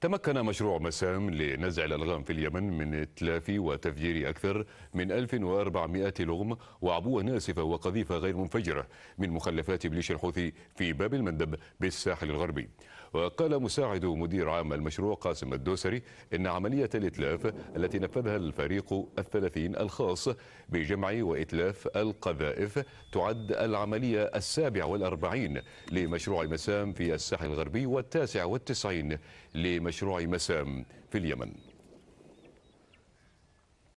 تمكن مشروع مسام لنزع الألغام في اليمن من إتلاف وتفجير أكثر من 1400 لغم وعبوة ناسفة وقذيفة غير منفجرة من مخلفات بليش الحوثي في باب المندب بالساحل الغربي وقال مساعد مدير عام المشروع قاسم الدوسري إن عملية الإتلاف التي نفذها الفريق الثلاثين الخاص بجمع وإتلاف القذائف تعد العملية السابعة والأربعين لمشروع مسام في الساحل الغربي والتاسع والتسعين لمشروع مسام في اليمن